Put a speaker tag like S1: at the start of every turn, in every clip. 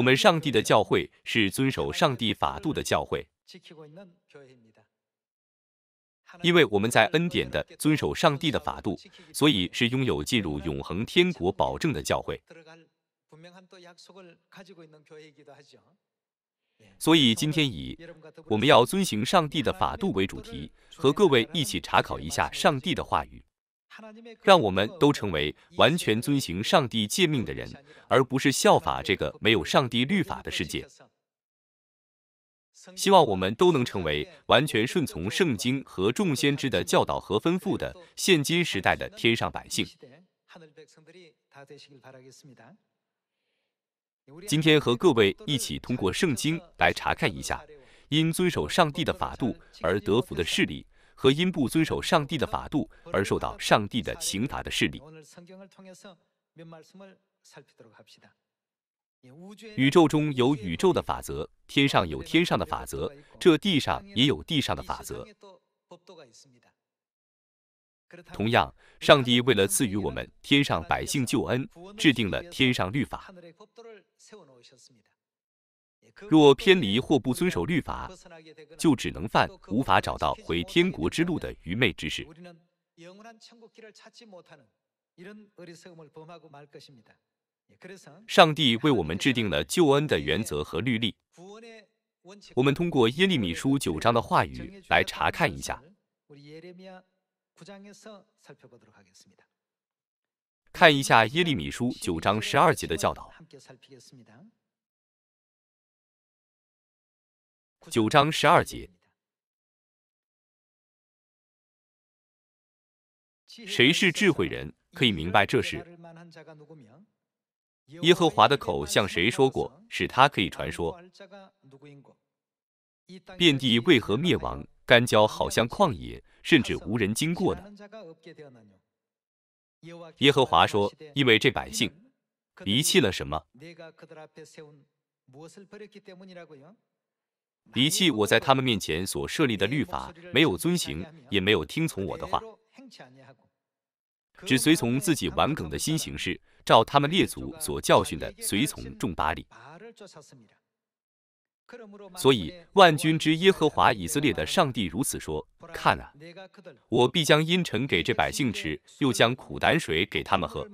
S1: 我们上帝的教会是遵守上帝法度的教会，因为我们在恩典的遵守上帝的法度，所以是拥有进入永恒天国保证的教会。所以今天以我们要遵行上帝的法度为主题，和各位一起查考一下上帝的话语。让我们都成为完全遵行上帝诫命的人，而不是效法这个没有上帝律法的世界。希望我们都能成为完全顺从圣经和众先知的教导和吩咐的现今时代的天上百姓。今天和各位一起通过圣经来查看一下，因遵守上帝的法度而得福的事例。和因不遵守上帝的法度而受到上帝的刑罚的势力。宇宙中有宇宙的法则，天上有天上的法则，这地上也有地上的法则。同样，上帝为了赐予我们天上百姓救恩，制定了天上律法。若偏离或不遵守律法，就只能犯无法找到回天国之路的愚昧之事。上帝为我们制定了救恩的原则和律例。我们通过耶利米书九章的话语来查看一下，看一下耶利米书九章十二节的教导。
S2: 九章十二节，
S3: 谁
S1: 是智慧人，可以明白这事？耶和华的口向谁说过，使他可以传说？遍地为何灭亡，干焦好像旷野，甚至无人经过呢？耶和华说：因为这百姓遗弃了什么？离弃我在他们面前所设立的律法，没有遵行，也没有听从我的话，只随从自己顽梗的心行事，照他们列祖所教训的，随从众巴力。所以万军之耶和华以色列的上帝如此说：看啊，我必将阴沉给这百姓吃，又将苦胆水给他们喝。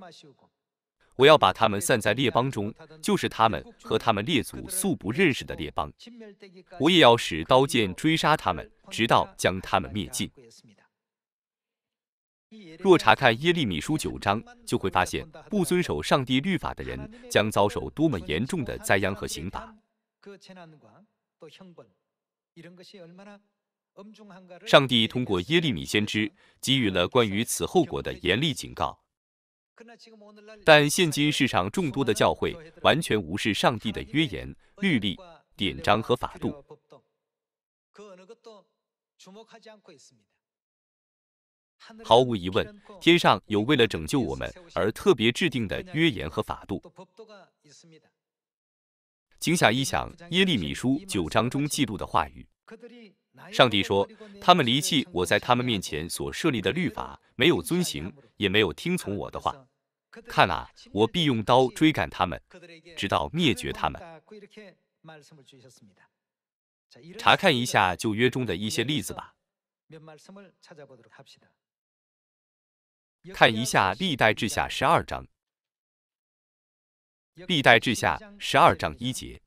S1: 我要把他们散在列邦中，就是他们和他们列祖素不认识的列邦。我也要使刀剑追杀他们，直到将他们灭尽。若查看耶利米书九章，就会发现不遵守上帝律法的人将遭受多么严重的灾殃和刑罚。上帝通过耶利米先知给予了关于此后果的严厉警告。但现今世上众多的教会完全无视上帝的约言、律例、典章和法度。毫无疑问，天上有为了拯救我们而特别制定的约言和法度。请想一想耶利米书九章中记录的话语。上帝说：“他们离弃我在他们面前所设立的律法，没有遵行，也没有听从我的话。看啊，我必用刀追赶他们，直到灭绝他们。”查看一下旧约中的一些例子吧。
S2: 看一下《历代志下》十二章，《历代志下》十二章一节。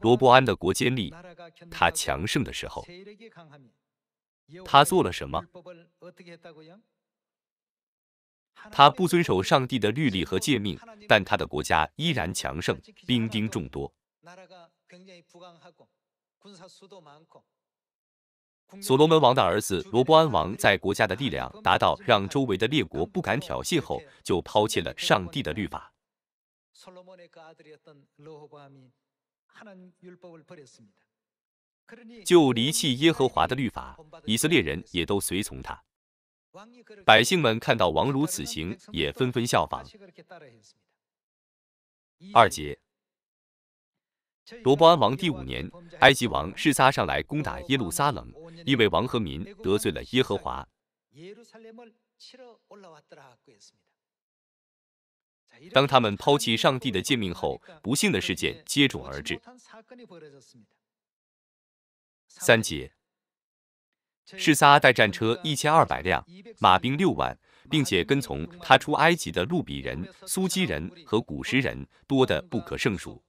S1: 罗伯安的国坚立，他强盛的时候，
S3: 他做了什么？
S1: 他不遵守上帝的律例和诫命，但他的国家依然强盛，兵丁众多。所罗门王的儿子罗伯安王，在国家的力量达到让周围的列国不敢挑衅后，就抛弃了上帝的律法。就离弃耶和华的律法，以色列人也都随从他。百姓们看到王如此行，也纷纷效仿。二节，罗伯安王第五年，埃及王示撒上来攻打耶路撒冷，因为王和民得罪了耶和华。当他们抛弃上帝的诫命后，不幸的事件接踵而至。三节，示撒带战车一千二百辆，马兵六万，并且跟从他出埃及的路比人、苏基人和古实人多得不可胜数。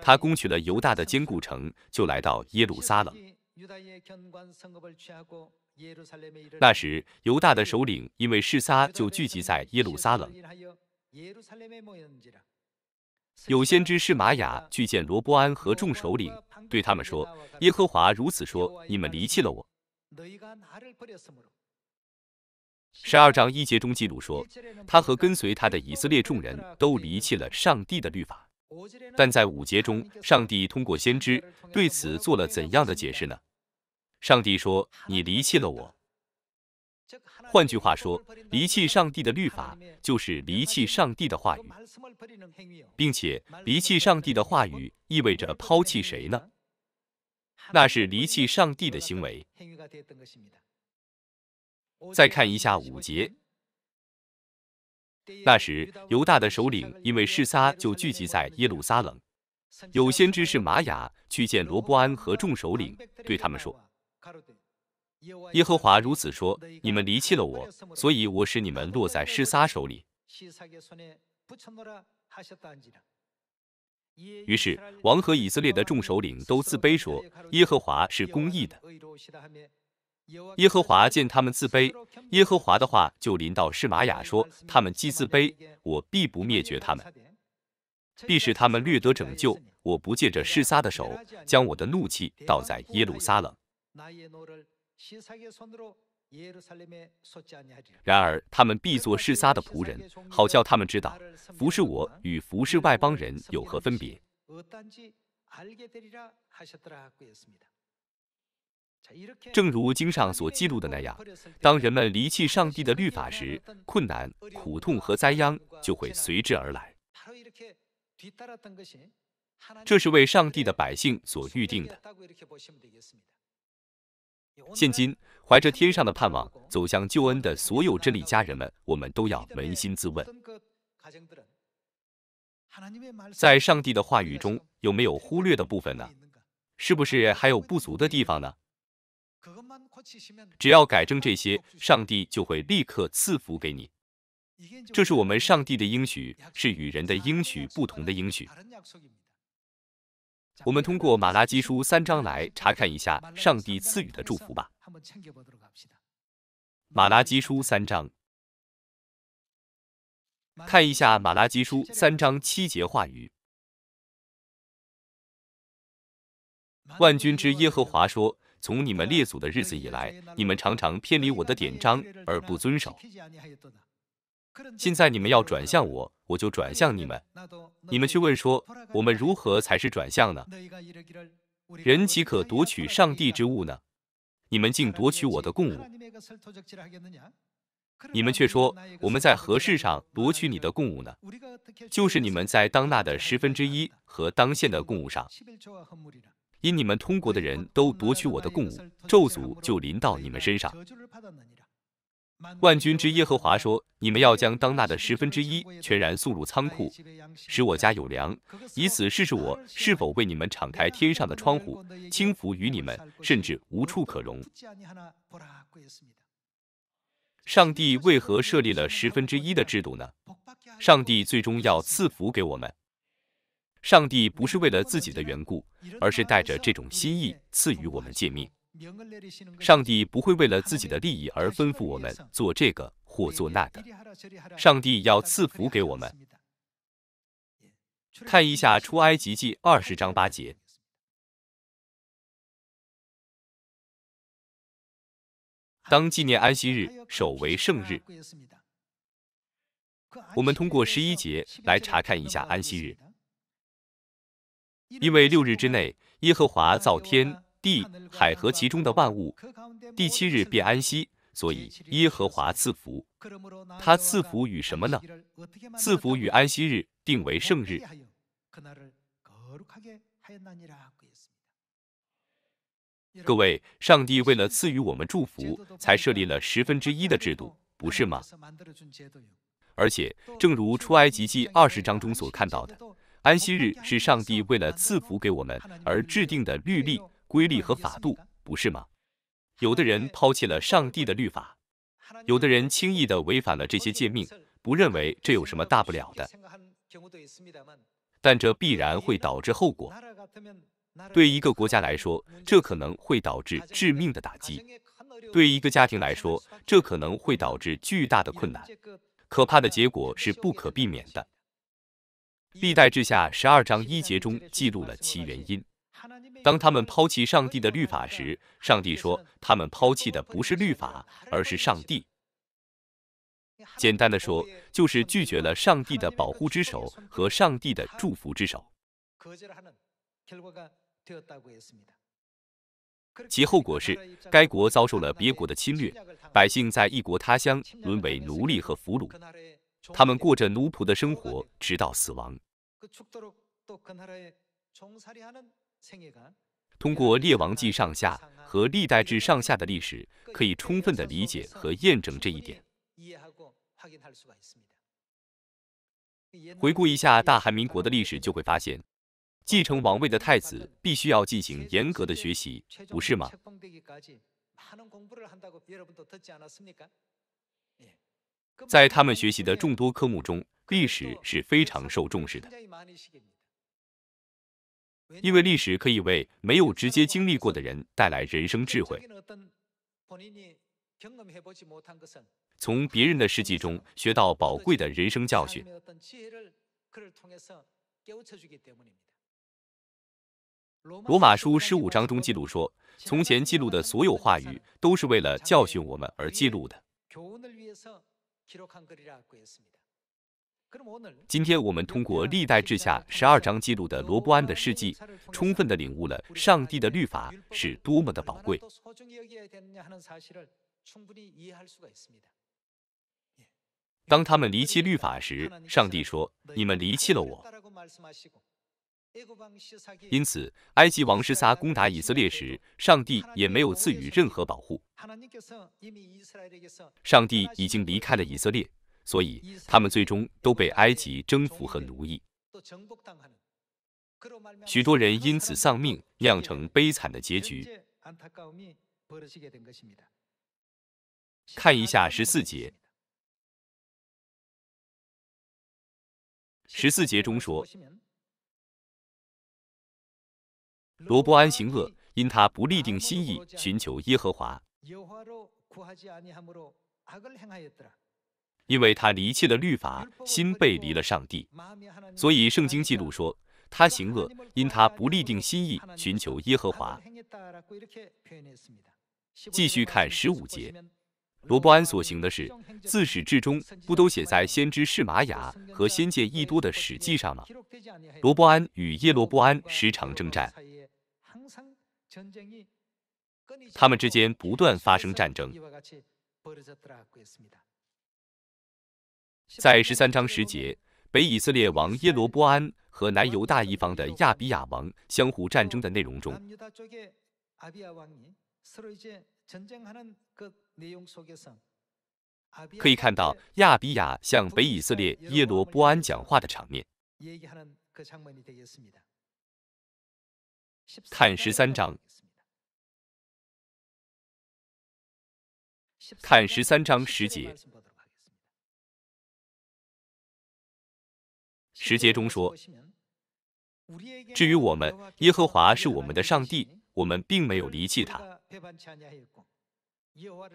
S1: 他攻取了犹大的坚固城，就来到耶路撒冷。那时，犹大的首领因为示撒，就聚集在耶路撒冷。有先知是玛雅去见罗伯安和众首领，对他们说：“耶和华如此说：你们离弃了我。”十二章一节中记录说，他和跟随他的以色列众人都离弃了上帝的律法。但在五节中，上帝通过先知对此做了怎样的解释呢？上帝说：“你离弃了我。”换句话说，离弃上帝的律法就是离弃上帝的话语，并且离弃上帝的话语意味着抛弃谁呢？那是离弃上帝的行为。再看一下五节，那时犹大的首领因为示撒就聚集在耶路撒冷，有先知是玛雅去见罗伯安和众首领，对他们说。耶和华如此说：“你们离弃了我，所以我使你们落在示撒手里。”于是王和以色列的众首领都自卑说：“耶和华是公义的。”耶和华见他们自卑，耶和华的话就临到示玛雅说：“他们既自卑，我必不灭绝他们，必使他们略得拯救。我不借着示撒的手将我的怒气倒在耶路撒冷。”然而，他们必做示撒的仆人，好叫他们知道服侍我与服侍外邦人有何分别。正如经上所记录的那样，当人们离弃上帝的律法时，困难、苦痛和灾殃就会随之而来。这是为上帝的百姓所预定的。现今怀着天上的盼望走向救恩的所有真理家人们，我们都要扪心自问：在上帝的话语中有没有忽略的部分呢？是不是还有不足的地方呢？只要改正这些，上帝就会立刻赐福给你。这是我们上帝的应许，是与人的应许不同的应许。我们通过《马拉基书》三章来查看一下上帝赐予的祝福吧。
S3: 《
S1: 马拉基书》三章，
S2: 看一下《马拉基书》三章七节话语。
S1: 万军之耶和华说：“从你们列祖的日子以来，你们常常偏离我的典章而不遵守。”现在你们要转向我，我就转向你们。你们却问说：我们如何才是转向呢？人岂可夺取上帝之物呢？你们竟夺取我的供物！你们却说：我们在何事上夺取你的供物呢？就是你们在当纳的十分之一和当县的供物上。因你们通国的人都夺取我的供物，咒诅就临到你们身上。万军之耶和华说：“你们要将当纳的十分之一全然送入仓库，使我家有粮，以此试试我是否为你们敞开天上的窗户，倾福于你们，甚至无处可容。”上帝为何设立了十分之一的制度呢？上帝最终要赐福给我们。上帝不是为了自己的缘故，而是带着这种心意赐予我们诫命。上帝不会为了自己的利益而吩咐我们做这个或做那个。上帝要赐福给我们。看一下《出埃及
S2: 记》二十章八节，当纪念安息日，守为圣日。我
S1: 们通过十一节来查看一下安息日，因为六日之内，耶和华造天。地海和其中的万物，第七日便安息，所以耶和华赐福，他赐福与什么呢？赐福与安息日，定为圣日。各位，上帝为了赐予我们祝福，才设立了十分之一的制度，不是吗？而且，正如出埃及记二十章中所看到的，安息日是上帝为了赐福给我们而制定的律例。规律和法度，不是吗？有的人抛弃了上帝的律法，有的人轻易地违反了这些诫命，不认为这有什么大不了的，但这必然会导致后果。对一个国家来说，这可能会导致致命的打击；对一个家庭来说，这可能会导致巨大的困难。可怕的结果是不可避免的。历代志下十二章一节中记录了其原因。当他们抛弃上帝的律法时，上帝说：“他们抛弃的不是律法，而是上帝。”简单的说，就是拒绝了上帝的保护之手和上帝的祝福之手。其后果是，该国遭受了别国的侵略，百姓在异国他乡沦为奴隶和俘虏，他们过着奴仆的生活，直到死亡。通过《列王纪》上下和历代志上下的历史，可以充分的理解和验证这一点。回顾一下大韩民国的历史，就会发现，继承王位的太子必须要进行严格的学习，不是吗？在他们学习的众多科目中，历史是非常受重视的。因为历史可以为没有直接经历过的人带来人生智慧，从别人的事迹中学到宝贵的人生教训。罗马书十五章中记录说，从前记录的所有话语都是为了教训我们而记录的。今天我们通过《历代志下》十二章记录的罗伯安的事迹，充分地领悟了上帝的律法是多么的宝贵。当他们离弃律法时，上帝说：“你们离弃了我。”
S3: 因此，
S1: 埃及王室撒攻打以色列时，上帝也没有赐予任何保护。上帝已经离开了以色列。所以他们最终都被埃及征服和奴役，许多人因此丧命，酿成悲惨的结局。看一下十四节，
S2: 十四节中说，
S1: 罗波安行恶，因他不立定心意寻求耶和华。因为他离弃了律法，心背离了上帝，所以圣经记录说他行恶，因他不立定心意寻求耶和华。继续看十五节，罗伯安所行的事，自始至终不都写在先知释玛雅和先见一多的史记上吗？罗伯安与耶罗伯安时常征战，他们之间不断发生战争。在十三章十节，北以色列王耶罗波安和南犹大一方的亚比亚王相互战争的内容中，可以看到亚比亚向北以色列耶罗波安讲话的场面。
S2: 看十三章，看十三章十节。十节中说：“至
S1: 于我们，耶和华是我们的上帝，我们并没有离弃他。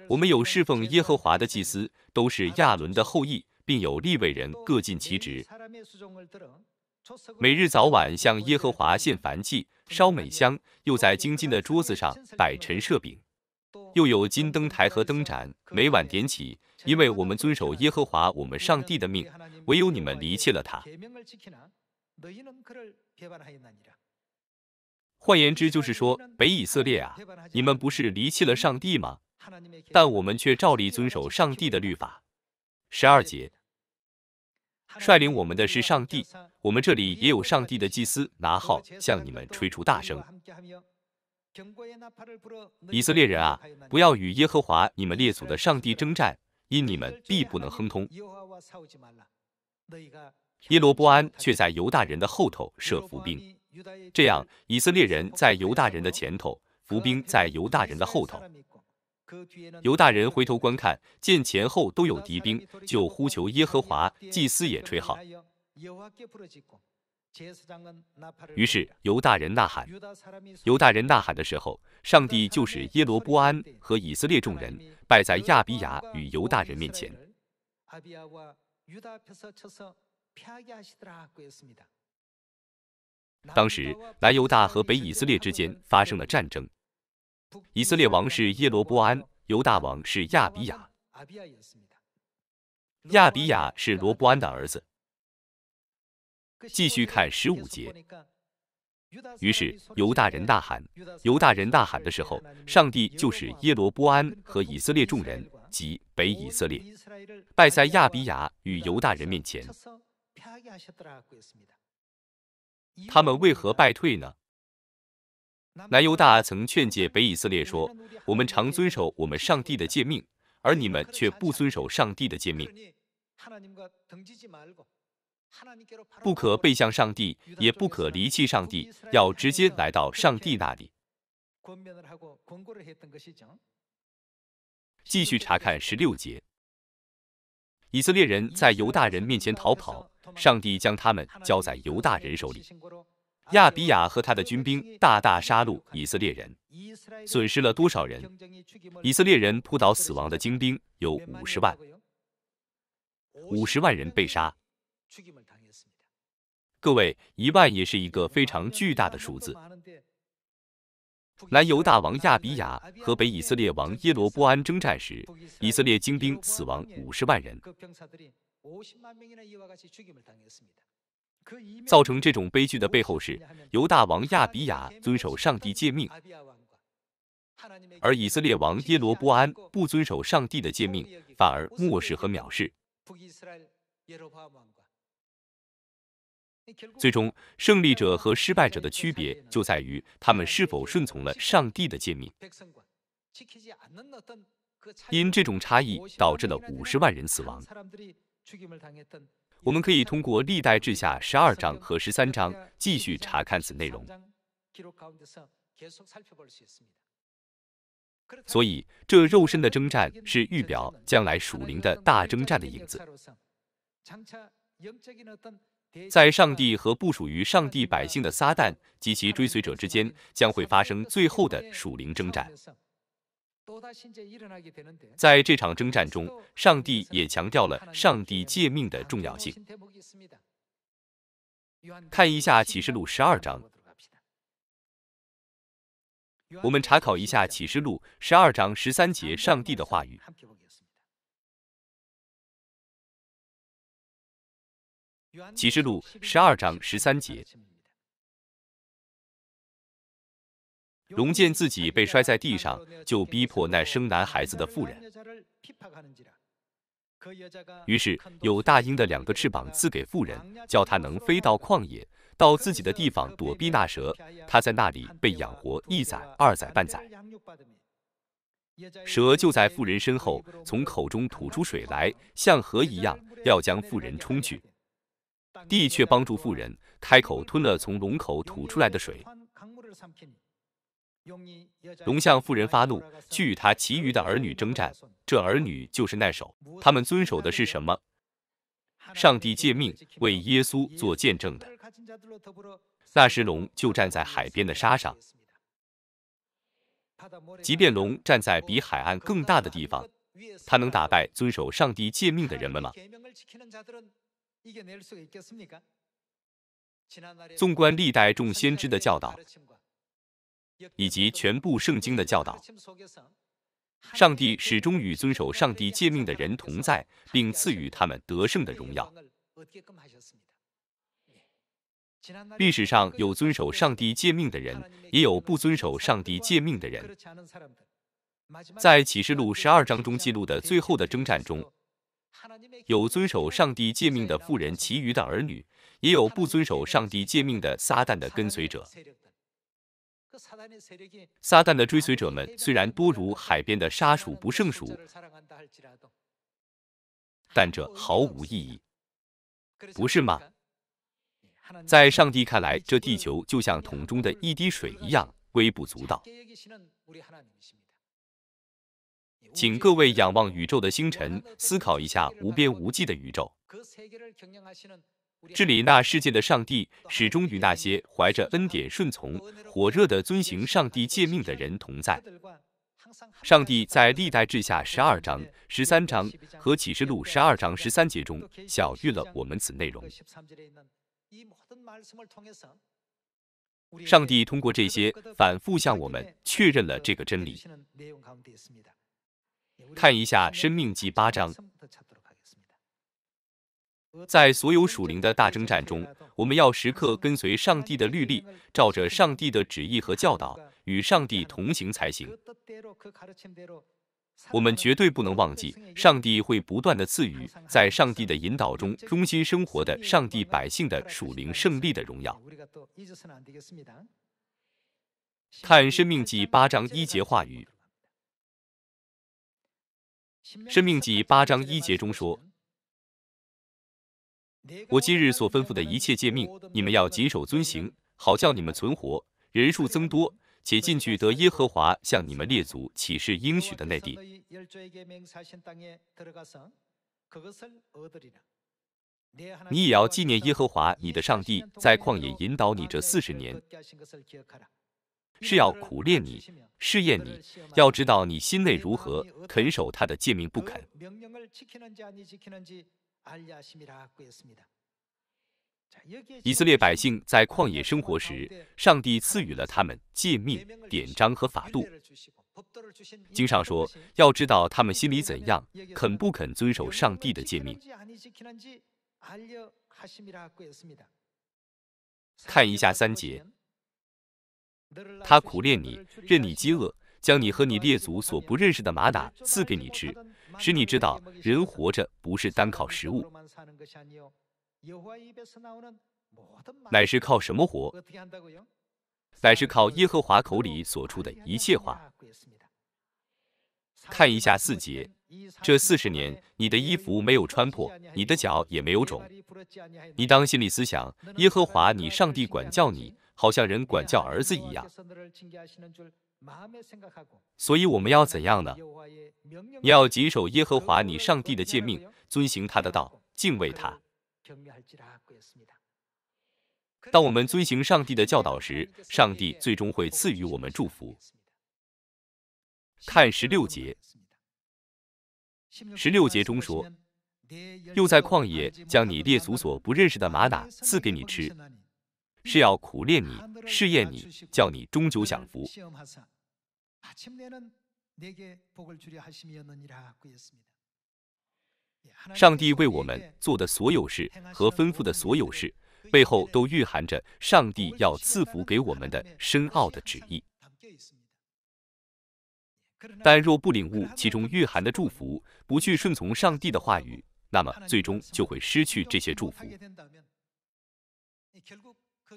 S1: 我们有侍奉耶和华的祭司，都是亚伦的后裔，并有立位人各尽其职，每日早晚向耶和华献燔祭、烧美香，又在精进的桌子上摆陈设饼。”又有金灯台和灯盏，每晚点起，因为我们遵守耶和华我们上帝的命，唯有你们离弃了他。换言之，就是说，北以色列啊，你们不是离弃了上帝吗？但我们却照例遵守上帝的律法。十二节，率领我们的是上帝，我们这里也有上帝的祭司拿号向你们吹出大声。以色列人啊，不要与耶和华你们列祖的上帝征战，因你们必不能亨通。耶罗波安却在犹大人的后头设伏兵，这样以色列人在犹大人的前头，伏兵在犹大人的后头。犹大人回头观看，见前后都有敌兵，就呼求耶和华，祭司也吹号。于是犹大人呐喊。犹大人呐喊的时候，上帝就是耶罗波安和以色列众人拜在亚比亚与犹大人面前。当时南犹大和北以色列之间发生了战争，以色列王是耶罗波安，犹大王是亚比亚。亚比亚是罗波安的儿子。继续看十五节。于是犹大人大喊。犹大人大喊的时候，上帝就是耶罗波安和以色列众人及北以色列败在亚比亚与犹大人面前。他们为何败退呢？南犹大曾劝诫北以色列说：“我们常遵守我们上帝的诫命，而你们却不遵守上帝的诫命。”不可背向上帝，也不可离弃上帝，要直接来到上帝那里。继续查看十六节。以色列人在犹大人面前逃跑，上帝将他们交在犹大人手里。亚比亚和他的军兵大大杀戮以色列人，损失了多少人？以色列人扑倒死亡的精兵有五十万，五十万人被杀。各位，一万也是一个非常巨大的数字。南犹大王亚比亚和北以色列王耶罗波安征战时，以色列精兵死亡五十万人。造成这种悲剧的背后是犹大王亚比亚遵守上帝诫命，而以色列王耶罗波安不遵守上帝的诫命，反而漠视和藐视。最终，胜利者和失败者的区别就在于他们是否顺从了上帝的诫命。
S3: 因这种差异，导致了
S1: 五十万人死亡。我们可以通过历代志下十二章和十三章继续查看此内容。所以，这肉身的征战是预表将来属灵的大征战的影子。在上帝和不属于上帝百姓的撒旦及其追随者之间，将会发生最后的属灵征战。在这场征战中，上帝也强调了上帝诫命的重要性。看一下启示录十二章，我们查考一下启示录十二章十
S2: 三节上帝的话语。
S1: 启示录十二章
S2: 十三节，
S1: 龙见自己被摔在地上，就逼迫那生男孩子的妇人。于是有大鹰的两个翅膀赐给妇人，叫他能飞到旷野，到自己的地方躲避那蛇。他在那里被养活一载、二载、半载。蛇就在妇人身后，从口中吐出水来，像河一样，要将妇人冲去。地却帮助妇人，开口吞了从龙口吐出来的水。龙向妇人发怒，去与他其余的儿女征战。这儿女就是那首，他们遵守的是什么？上帝借命为耶稣做见证的。那时龙就站在海边的沙上。即便龙站在比海岸更大的地方，他能打败遵守上帝借命的人们吗？纵观历代众先知的教导，以及全部圣经的教导，上帝始终与遵守上帝诫命的人同在，并赐予他们得胜的荣耀。
S3: 历史上有遵守
S1: 上帝诫命的人，也有不遵守上帝诫命的人。在启示录十二章中记录的最后的征战中。有遵守上帝诫命的妇人，其余的儿女，也有不遵守上帝诫命的撒旦的跟随者。撒旦的追随者们虽然多如海边的沙，数不胜数，但这毫无意义，不是吗？在上帝看来，这地球就像桶中的一滴水一样，微不足道。请各位仰望宇宙的星辰，思考一下无边无际的宇宙。治理那世界的上帝，始终与那些怀着恩典顺从、火热的遵行上帝诫命的人同在。上帝在历代志下十二章、十三章和启示录十二章十三节中小谕了我们此内容。上帝通过这些反复向我们确认了这个真理。看一下《生命记》八章，在所有属灵的大征战中，我们要时刻跟随上帝的律例，照着上帝的旨意和教导，与上帝同行才行。我们绝对不能忘记，上帝会不断的赐予在上帝的引导中忠心生活的上帝百姓的属灵胜利的荣耀。看《生命记》八章一节话语。
S2: 《生命记八章一节中说：“
S1: 我今日所吩咐的一切诫命，你们要谨守遵行，好叫你们存活，人数增多，且进去得耶和华向你们列祖启示应许的内地。你也要纪念耶和华你的上帝，在旷野引导你这四十年。”
S3: 是要苦练
S1: 你，试验你，要知道你心内如何肯守他的诫命，不肯。以色列百姓在旷野生活时，上帝赐予了他们诫命、典章和法度。经上说，要知道他们心里怎样，肯不肯遵守上帝的诫命。看一下三节。他苦练你，任你饥饿，将你和你列祖所不认识的玛打赐给你吃，使你知道人活着不是单靠食物，
S3: 乃是靠什么活？
S1: 乃是靠耶和华口里所出的一切话。看一下四节，这四十年你的衣服没有穿破，你的脚也没有肿，你当心里思想，耶和华你上帝管教你。好像人管教儿子一样，所以我们要怎样呢？你要谨守耶和华你上帝的诫命，遵行他的道，敬畏他。当我们遵行上帝的教导时，上帝最终会赐予我们祝福。看十六节，十六节中说：“又在旷野将你列祖所不认识的玛哪赐给你吃。”是要苦练你，试验你，叫你终究享福。上帝为我们做的所有事和吩咐的所有事，背后都蕴含着上帝要赐福给我们的深奥的旨意。但若不领悟其中蕴含的祝福，不去顺从上帝的话语，那么最终就会失去这些祝福。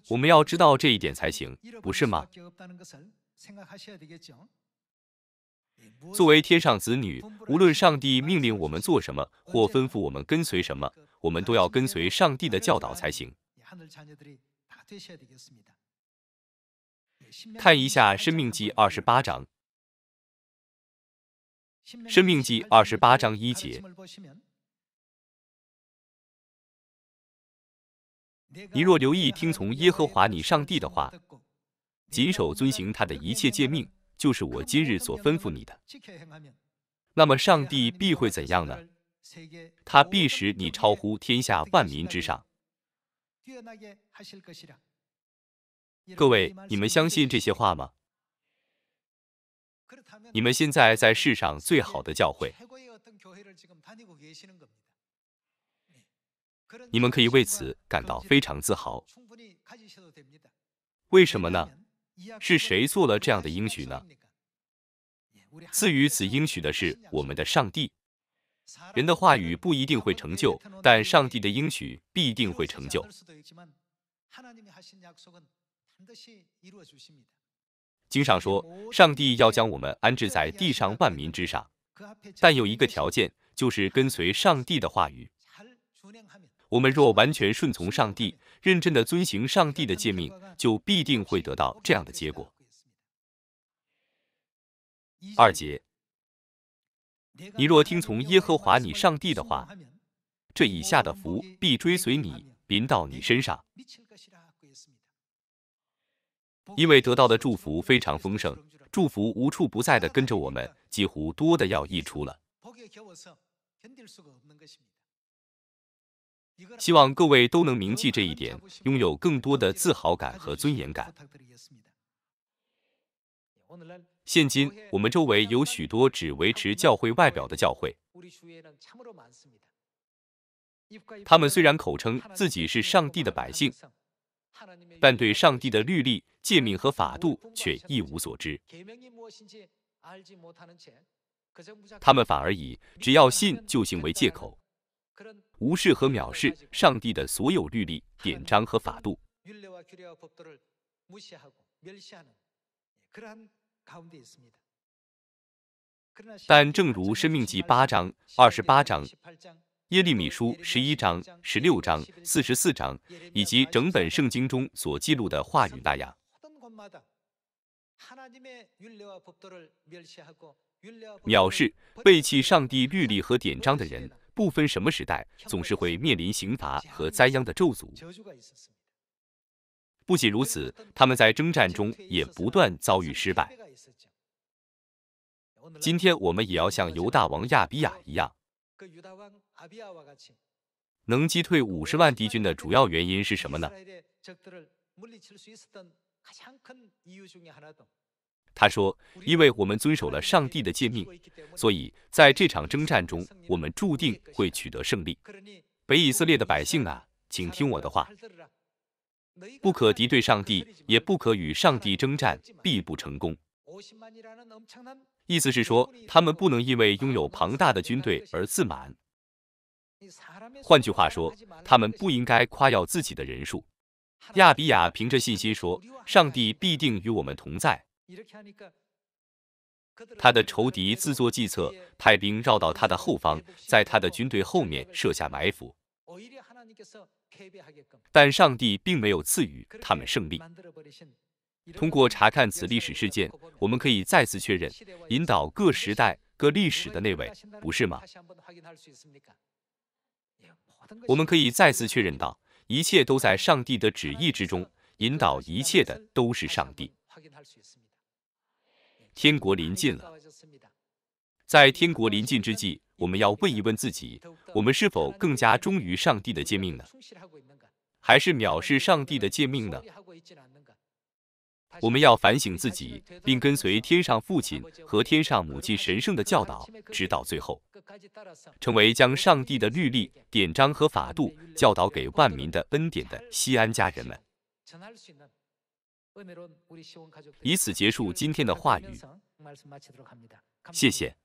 S1: 我们要知道这一点才行，不是吗？作为天上子女，无论上帝命令我们做什么，或吩咐我们跟随什么，我们都要跟随上帝的教导才行。
S3: 看一
S2: 下《生命记》二十八章，
S3: 《生命记》
S2: 二十八章一节。
S1: 你若留意听从耶和华你上帝的话，谨守遵行他的一切诫命，就是我今日所吩咐你的，那么上帝必会怎样呢？他必使你超乎天下万民之上。各位，你们相信这些话吗？你们现在在世上最好的教会。你们可以为此感到非常自豪。为什么呢？是谁做了这样的应许呢？赐予此应许的是我们的上帝。人的话语不一定会成就，但上帝的应许必定会成就。经上说，上帝要将我们安置在地上万民之上，但有一个条件，就是跟随上帝的话语。我们若完全顺从上帝，认真的遵行上帝的诫命，就必定会得到这样的结果。二节，你若听从耶和华你上帝的话，这以下的福必追随你临到你身上，因为得到的祝福非常丰盛，祝福无处不在的跟着我们，几乎多的要溢出了。希望各位都能铭记这一点，拥有更多的自豪感和尊严感。现今我们周围有许多只维持教会外表的教会，他们虽然口称自己是上帝的百姓，但对上帝的律例、诫命和法度却一无所知。他们反而以只要信就行为借口。无视和藐视上帝的所有律例、典章和法度，但正如《生命记》八章、二十八章、耶利米书十一章、十六章、四十四章，以及整本圣经中所记录的话语那样，藐视、背弃上帝律例和典章的人。不分什么时代，总是会面临刑罚和灾殃的咒诅。不仅如此，他们在征战中也不断遭遇失败。今天我们也要像犹大王亚比亚一样，能击退五十万敌军的主要原因是什么呢？他说：“因为我们遵守了上帝的诫命，所以在这场征战中，我们注定会取得胜利。”北以色列的百姓啊，请听我的话，不可敌对上帝，也不可与上帝征战，必不成功。意思是说，他们不能因为拥有庞大的军队而自满。换句话说，他们不应该夸耀自己的人数。亚比亚凭着信心说：“上帝必定与我们同在。”他的仇敌自作计策，派兵绕到他的后方，在他的军队后面设下埋伏。但上帝并没有赐予他们胜利。通过查看此历史事件，我们可以再次确认，引导各时代、各历史的那位，不是吗？我们可以再次确认到，一切都在上帝的旨意之中，引导一切的都是上帝。天国临近了，在天国临近之际，我们要问一问自己：我们是否更加忠于上帝的诫命呢？还是藐视上帝的诫命呢？我们要反省自己，并跟随天上父亲和天上母亲神圣的教导，直到最后，成为将上帝的律例、典章和法度教导给万民的恩典的西安家人们。
S2: 以此结束今天的话语。
S1: 谢谢。